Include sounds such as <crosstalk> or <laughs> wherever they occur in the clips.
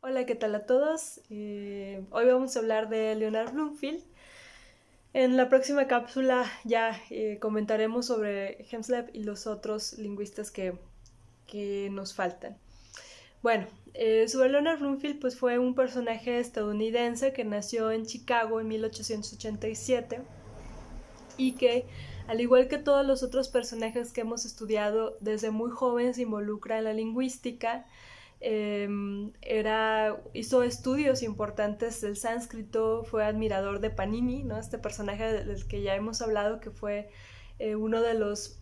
Hola, ¿qué tal a todos? Eh, hoy vamos a hablar de Leonard Bloomfield. En la próxima cápsula ya eh, comentaremos sobre Hemslepp y los otros lingüistas que, nos faltan. Bueno, eh, sobre Leonard Bloomfield, pues fue un personaje estadounidense que nació en Chicago en 1887 y que, al igual que todos los otros personajes que hemos estudiado desde muy joven, se involucra en la lingüística Em, era, hizo estudios importantes del sánscrito, fue admirador de Panini, ¿no? este personaje del que ya hemos hablado, que fue eh, uno de los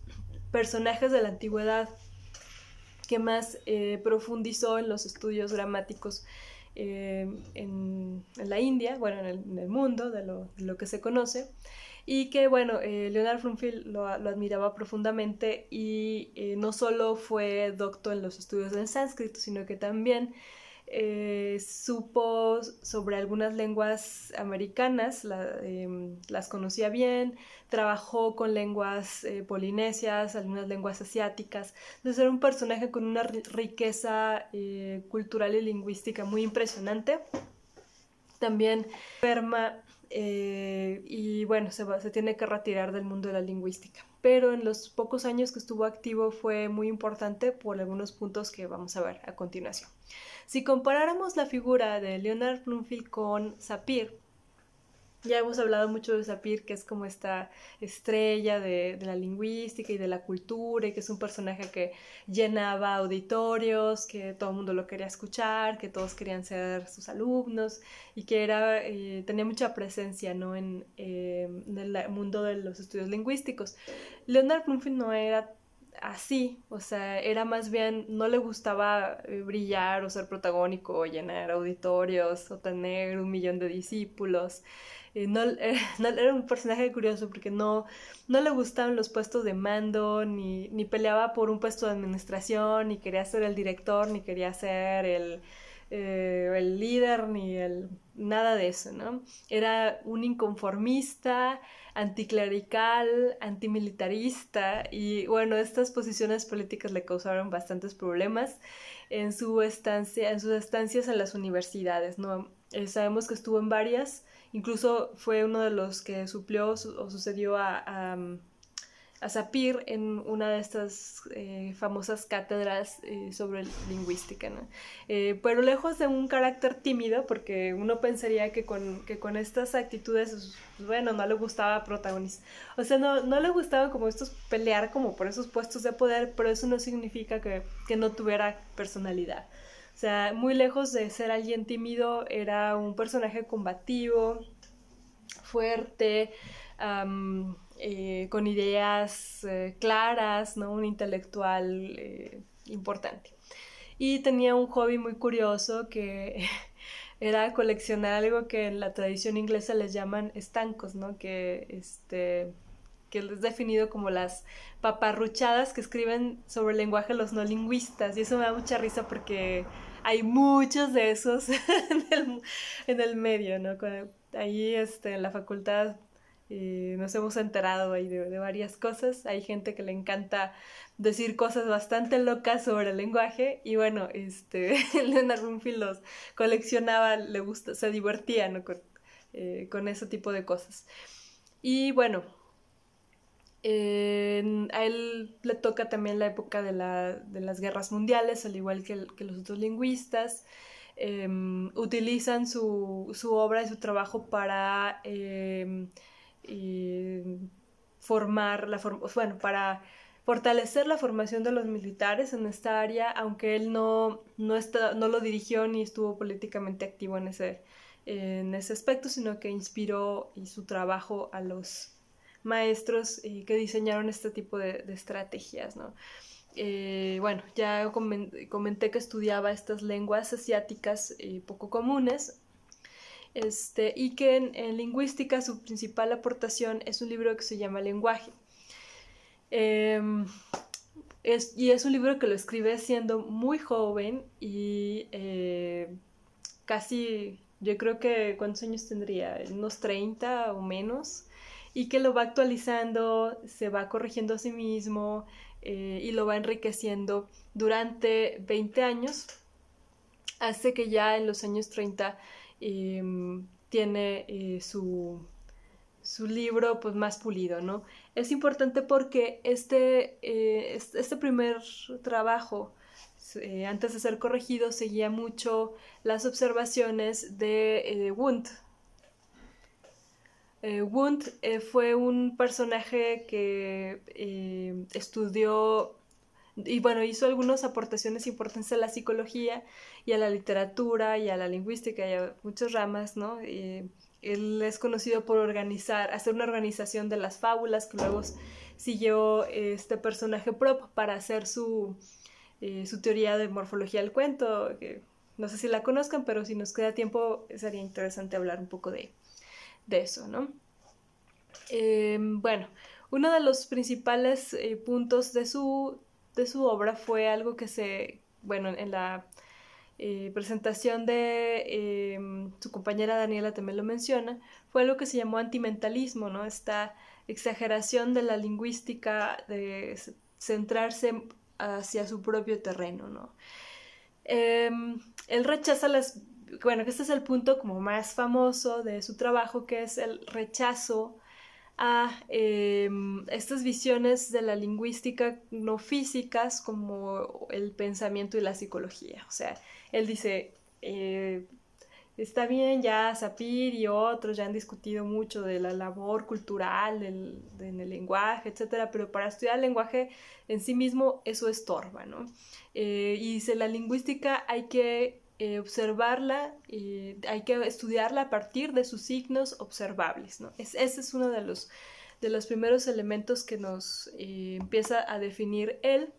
personajes de la antigüedad que más eh, profundizó en los estudios gramáticos eh, en, la India, bueno, en el, mundo de lo, de lo que se conoce y que bueno, eh, Leonard Frumfield lo, admiraba profundamente y eh, no solo fue doctor en los estudios en sánscrito, sino que también eh, supo sobre algunas lenguas americanas, em, las conocía bien, trabajó con lenguas eh, polinesias, algunas lenguas asiáticas, entonces era un personaje con una riqueza cultural y lingüística muy impresionante. También eh, y bueno, se, se tiene que retirar del mundo de la lingüística. Pero en los pocos años que estuvo activo fue muy importante por algunos puntos que vamos a ver a continuación. Si comparáramos la figura de Leonard Bloomfield con Sapir, ya hemos hablado mucho de Sapir, que es como esta estrella de, la lingüística y de la cultura, y que es un personaje que llenaba auditorios, que todo el mundo lo quería escuchar, que todos querían ser sus alumnos, y que era, eh, tenía mucha presencia ¿no? Eh, en, el mundo de los estudios lingüísticos. Leonard Bloomfield no era así, o sea, era más bien, no le gustaba eh, brillar o ser protagónico o llenar auditorios o tener un millón de discípulos. Eh, <laughs> eh, no, era un personaje curioso porque no, no le gustaban los puestos de mando, ni, ni peleaba por un puesto de administración, ni quería ser el director, ni quería ser el, eh, el líder ni el nada de eso, ¿no? Era un inconformista, anticlerical, antimilitarista y bueno, estas posiciones políticas le causaron bastantes problemas en, su estancia, en sus estancias en las universidades, ¿no? Eh, sabemos que estuvo en varias, incluso fue uno de los que suplió o sucedió a a Sapir en una de estas eh, famosas cátedras eh, sobre lingüística. ¿no? Eh, pero lejos de un carácter tímido, porque uno pensaría que con, con estas actitudes, pues, pues, bueno, no le gustaba protagonista. O sea, no, no, le gustaba como estos pelear como por esos puestos de poder, pero eso no significa que, no tuviera personalidad. O sea, muy lejos de ser alguien tímido, era un personaje combativo, fuerte. Eh, con ideas eh, claras, ¿no? Un intelectual eh, importante. Y tenía un hobby muy curioso que <laughs> era coleccionar algo que en la tradición inglesa les llaman estancos, ¿no? Que, este, que es definido como las paparruchadas que escriben sobre el lenguaje los no lingüistas. Y eso me da mucha risa porque hay muchos de esos <laughs> en, el, medio, ¿no? Ahí este, en la facultad eh, nos hemos enterado ahí de, varias cosas. Hay gente que le encanta decir cosas bastante locas sobre el lenguaje. Y bueno, este, <laughs> Leonard Bloomfield los coleccionaba, le gusta, se divertía eh, con, ese tipo de cosas. Y bueno, a él le toca también la época de, las guerras mundiales, al igual que, los otros lingüistas. Em, utilizan su, su, obra y su trabajo para em, y eh, formar, la bueno, para fortalecer la formación de los militares en esta área, aunque él no, no, no lo dirigió ni estuvo políticamente activo en ese, en ese aspecto, sino que inspiró y su trabajo a los maestros eh, que diseñaron este tipo de, estrategias, ¿no? Eh, bueno, ya comenté que estudiaba estas lenguas asiáticas eh, poco comunes este, y que en, lingüística su principal aportación es un libro que se llama Lenguaje. Em, y es un libro que lo escribe siendo muy joven y eh, casi, yo creo que, ¿cuántos años tendría? Unos 30 o menos, y que lo va actualizando, se va corrigiendo a sí mismo eh, y lo va enriqueciendo durante 20 años, hace que ya en los años 30 Mm, tiene eh, su, libro pues, más pulido, ¿no? Es importante porque este, eh, este primer trabajo, eh, antes de ser corregido, seguía mucho las observaciones de Wundt. Wundt fue un personaje que estudió y bueno, hizo algunas aportaciones importantes a la psicología y a la literatura y a la lingüística y a muchas ramas, ¿no? Eh, él es conocido por organizar, hacer una organización de las fábulas que luego siguió este personaje prop para hacer su, eh, teoría de morfología del cuento, no sé si la conozcan, pero si nos queda tiempo sería interesante hablar un poco de, eso, ¿no? Eh, bueno, uno de los principales puntos de su de su obra fue algo que se, bueno, en la eh, presentación de em, su compañera Daniela también lo menciona, fue algo que se llamó antimentalismo, ¿no? Esta exageración de la lingüística, de centrarse hacia su propio terreno, ¿no? Em, él rechaza las, bueno, este es el punto como más famoso de su trabajo, que es el rechazo a em, estas visiones de la lingüística no físicas como el pensamiento y la psicología. O sea, él dice, eh, está bien, ya Sapir y otros ya han discutido mucho de la labor cultural del, en el lenguaje, etcétera, pero para estudiar el lenguaje en sí mismo eso estorba, ¿no? Eh, y dice, la lingüística hay que eh, observarla, eh, hay que estudiarla a partir de sus signos observables. ¿no? Es, ese es uno de los, de los primeros elementos que nos eh, empieza a definir él.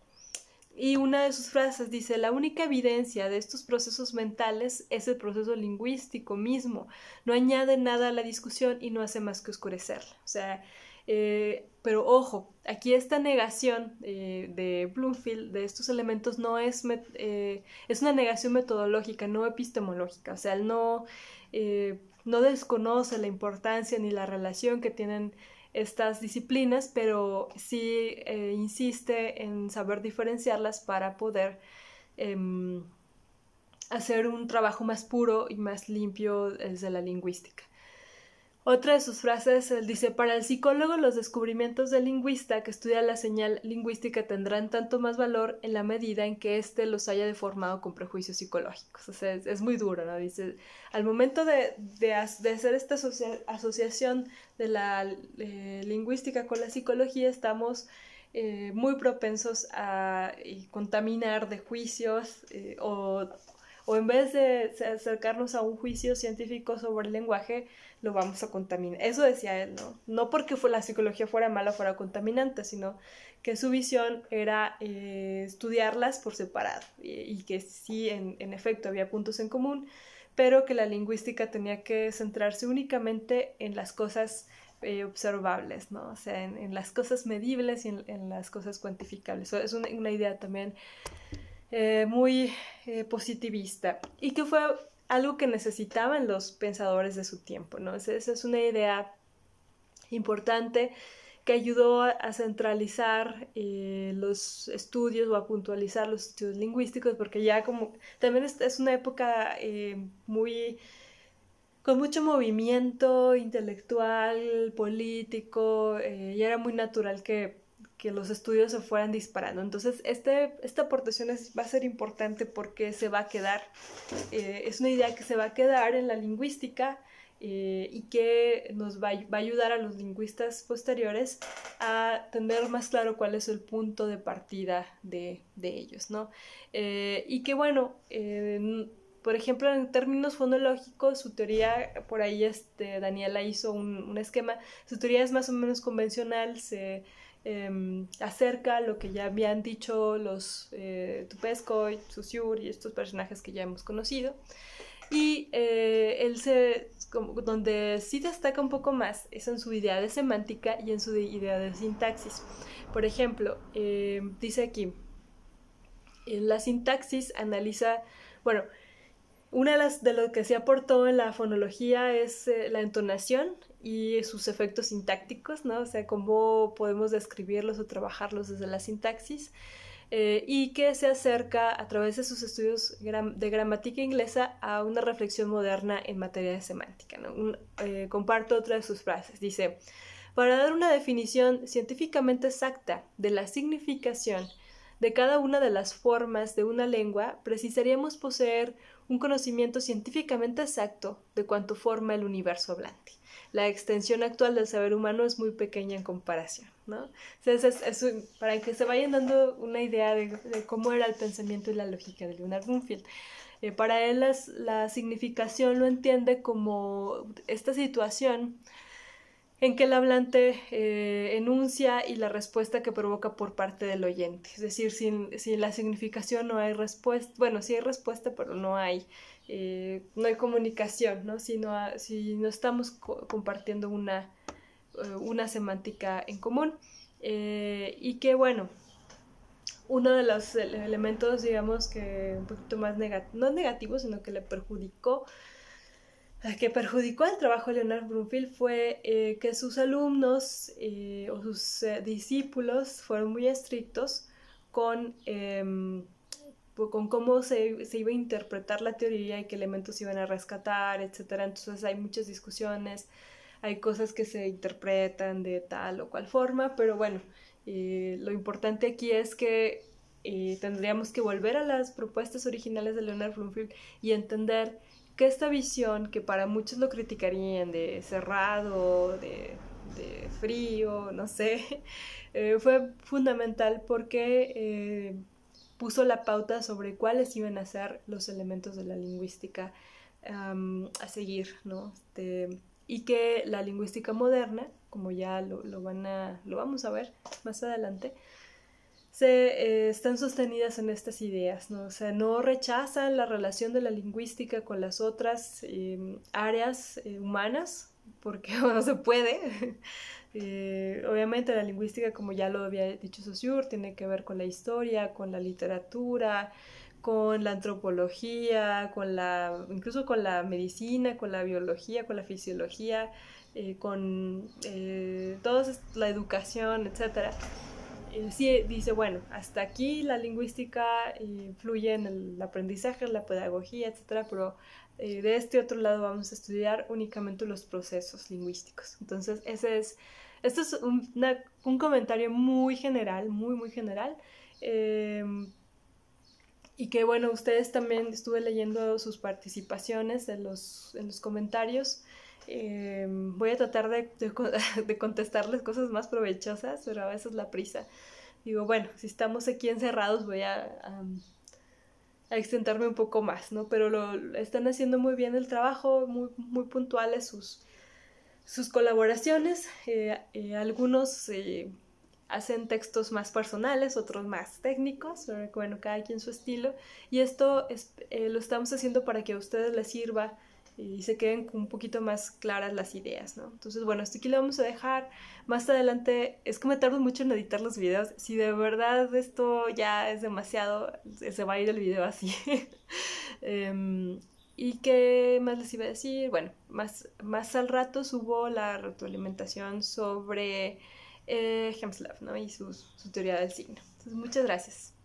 Y una de sus frases dice, la única evidencia de estos procesos mentales es el proceso lingüístico mismo, no añade nada a la discusión y no hace más que oscurecerla. O sea, eh, pero ojo, aquí esta negación eh, de Bloomfield de estos elementos no es, eh, es una negación metodológica, no epistemológica. O sea, él no, no desconoce la importancia ni la relación que tienen estas disciplinas, pero sí insiste en saber diferenciarlas para poder em, hacer un trabajo más puro y más limpio desde la lingüística. Otra de sus frases, dice, para el psicólogo los descubrimientos del lingüista que estudia la señal lingüística tendrán tanto más valor en la medida en que éste los haya deformado con prejuicios psicológicos. O sea, es, muy duro, ¿no? Dice, al momento de, de, hacer esta asociación de la eh, lingüística con la psicología, estamos... Eh, muy propensos a eh, contaminar de juicios o en vez de acercarnos a un juicio científico sobre el lenguaje, lo vamos a contaminar. Eso decía él, ¿no? No porque la psicología fuera mala, fuera contaminante, sino que su visión era eh, estudiarlas por separado y, que sí, en, efecto, había puntos en común, pero que la lingüística tenía que centrarse únicamente en las cosas eh, observables, ¿no? O sea, en, las cosas medibles y en, las cosas cuantificables. es una, idea también eh, muy positivista y que fue algo que necesitaban los pensadores de su tiempo, ¿no? Esa es una idea importante que ayudó a centralizar eh, los estudios o a puntualizar los estudios lingüísticos, porque ya como también es, una época eh, muy con mucho movimiento intelectual, político, eh, y era muy natural que que los estudios se fueran disparando. Entonces, este, esta aportación va a ser importante porque se va a quedar, eh, es una idea que se va a quedar en la lingüística eh, y que nos va, a ayudar a los lingüistas posteriores a tener más claro cuál es el punto de partida de, ellos, ¿no? Eh, y que bueno, por ejemplo, en términos fonológicos, su teoría, por ahí este, Daniela hizo un, un esquema, su teoría es más o menos convencional, se eh, acerca lo que ya habían dicho los eh, y Susur y estos personajes que ya hemos conocido. Y eh, él se, donde sí destaca un poco más es en su idea de semántica y en su idea de sintaxis. Por ejemplo, em, dice aquí, en la sintaxis analiza, bueno, una de las de lo que se aportó en la fonología es eh, la entonación, y sus efectos sintácticos, ¿no? O sea, cómo podemos describirlos o trabajarlos desde la sintaxis. Eh, y que se acerca a través de sus estudios de gramática inglesa a una reflexión moderna en materia de semántica. Eh, comparto otra de sus frases. Dice, para dar una definición científicamente exacta de la significación de cada una de las formas de una lengua, precisaríamos poseer un conocimiento científicamente exacto de cuánto forma el universo hablante la extensión actual del saber humano es muy pequeña en comparación. ¿no? Entonces, para que se vayan dando una idea de, cómo era el pensamiento y la lógica de Leonard Bloomfield. Eh, para él la significación lo entiende como esta situación en que el hablante eh, enuncia y la respuesta que provoca por parte del oyente. Es decir, sin la significación no hay respuesta, bueno, sí hay respuesta, pero no hay eh, no hay comunicación, ¿no? Si, no si no estamos compartiendo una, eh, una semántica en común. Eh, y que bueno, uno de los elementos, digamos que un poquito más negativo, no negativo, sino que le perjudicó, que perjudicó el trabajo de Leonard Brunfield fue que sus alumnos o sus discípulos fueron muy estrictos con em, con cómo se, se, iba a interpretar la teoría y qué elementos iban a rescatar, etc. Entonces hay muchas discusiones, hay cosas que se interpretan de tal o cual forma, pero bueno, eh, lo importante aquí es que eh, tendríamos que volver a las propuestas originales de Leonard Bloomfield y entender que esta visión, que para muchos lo criticarían de cerrado, de, de frío, no sé, <laughs> eh, fue fundamental porque puso la pauta sobre cuáles iban a ser los elementos de la lingüística a seguir, ¿no? Este, y que la lingüística moderna, como ya lo, van a, lo vamos a ver más adelante, se, eh, están sostenidas en estas ideas, ¿no? O sea, no rechazan la relación de la lingüística con las otras em, áreas eh, humanas, porque <laughs> no se puede. <laughs> Eh, obviamente la lingüística, como ya lo había dicho Saussure, tiene que ver con la historia, con la literatura, con la antropología, con la, incluso con la medicina, con la biología, con la fisiología, eh, con eh, toda la educación, etc sí dice, bueno, hasta aquí la lingüística eh, influye en el aprendizaje, en la pedagogía, etcétera, pero eh, de este otro lado vamos a estudiar únicamente los procesos lingüísticos. Entonces, ese es, esto es un, comentario muy general, muy, muy general. Em, y que bueno, ustedes también estuve leyendo sus participaciones en los comentarios eh, voy a tratar de, <laughs> de, contestarles cosas más provechosas, pero a veces la prisa. Digo, bueno, si estamos aquí encerrados voy a, a, extenderme un poco más, ¿no? Pero lo, están haciendo muy bien el trabajo, muy, muy puntuales sus, sus colaboraciones. Eh, eh, algunos hacen textos más personales, otros más técnicos, pero bueno, cada quien su estilo. Y esto lo estamos haciendo para que a ustedes les sirva y se queden un poquito más claras las ideas, ¿no? Entonces, bueno, esto aquí lo vamos a dejar. Más adelante, es que me tardo mucho en editar los videos. Si de verdad esto ya es demasiado, se va a ir el video así. <laughs> Em, ¿Y qué más les iba a decir? Bueno, más, más al rato subo la retroalimentación sobre eh, ¿no? Y su teoría del signo. Entonces, muchas gracias.